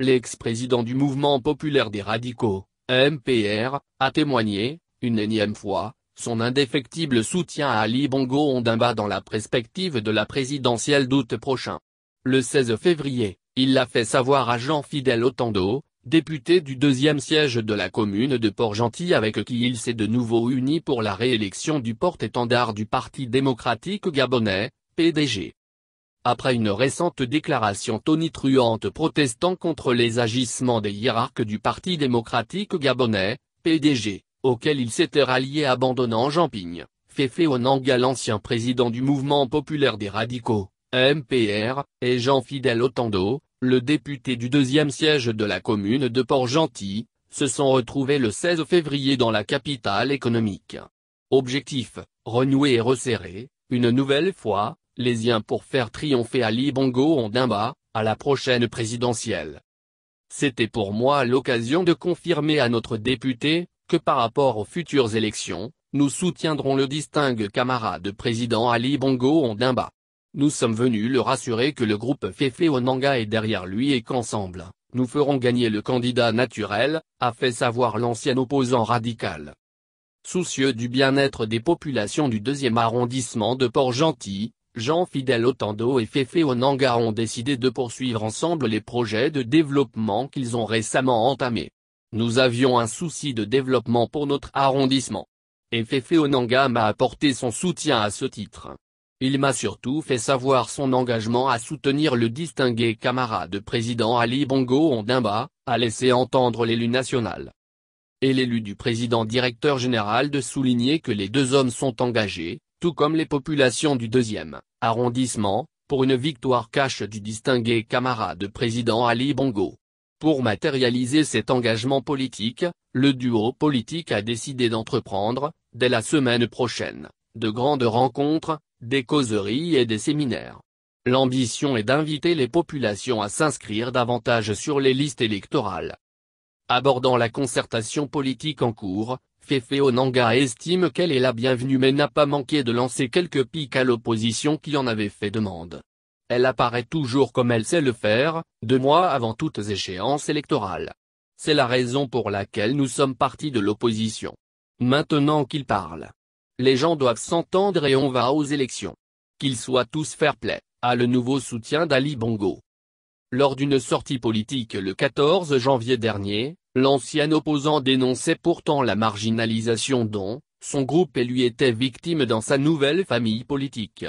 l'ex-président du mouvement populaire des radicaux, MPR, a témoigné, une énième fois, son indéfectible soutien à Ali Bongo Ondimba dans la perspective de la présidentielle d'août prochain. Le 16 février, il l'a fait savoir à Jean-Fidèle Otando, député du deuxième siège de la commune de Port-Gentil avec qui il s'est de nouveau uni pour la réélection du porte-étendard du Parti démocratique gabonais, PDG après une récente déclaration tonitruante protestant contre les agissements des hiérarques du Parti démocratique gabonais, PDG, auquel il s'était rallié abandonnant Jean Pigne, Féfé Onanga l'ancien président du mouvement populaire des radicaux, MPR, et Jean-Fidèle Otando, le député du deuxième siège de la commune de Port-Gentil, se sont retrouvés le 16 février dans la capitale économique. Objectif, renouer et resserrer, une nouvelle fois, les pour faire triompher Ali Bongo Ondimba, à la prochaine présidentielle. C'était pour moi l'occasion de confirmer à notre député, que par rapport aux futures élections, nous soutiendrons le distingue camarade président Ali Bongo Ondimba. Nous sommes venus le rassurer que le groupe Fefe Onanga est derrière lui et qu'ensemble, nous ferons gagner le candidat naturel, a fait savoir l'ancien opposant radical. Soucieux du bien-être des populations du deuxième arrondissement de Port-Gentil, Jean Fidel Otando et Fefe Onanga ont décidé de poursuivre ensemble les projets de développement qu'ils ont récemment entamés. Nous avions un souci de développement pour notre arrondissement. Et Fefe Onanga m'a apporté son soutien à ce titre. Il m'a surtout fait savoir son engagement à soutenir le distingué camarade président Ali Bongo Ondimba, a laissé entendre l'élu national. Et l'élu du président directeur général de souligner que les deux hommes sont engagés, tout comme les populations du deuxième arrondissement, pour une victoire cache du distingué camarade président Ali Bongo. Pour matérialiser cet engagement politique, le duo politique a décidé d'entreprendre, dès la semaine prochaine, de grandes rencontres, des causeries et des séminaires. L'ambition est d'inviter les populations à s'inscrire davantage sur les listes électorales, Abordant la concertation politique en cours, Fefe Onanga estime qu'elle est la bienvenue mais n'a pas manqué de lancer quelques piques à l'opposition qui en avait fait demande. Elle apparaît toujours comme elle sait le faire, deux mois avant toutes échéances électorales. C'est la raison pour laquelle nous sommes partis de l'opposition. Maintenant qu'il parle, Les gens doivent s'entendre et on va aux élections. Qu'ils soient tous fair play, à le nouveau soutien d'Ali Bongo. Lors d'une sortie politique le 14 janvier dernier, l'ancien opposant dénonçait pourtant la marginalisation dont, son groupe et lui était victime dans sa nouvelle famille politique.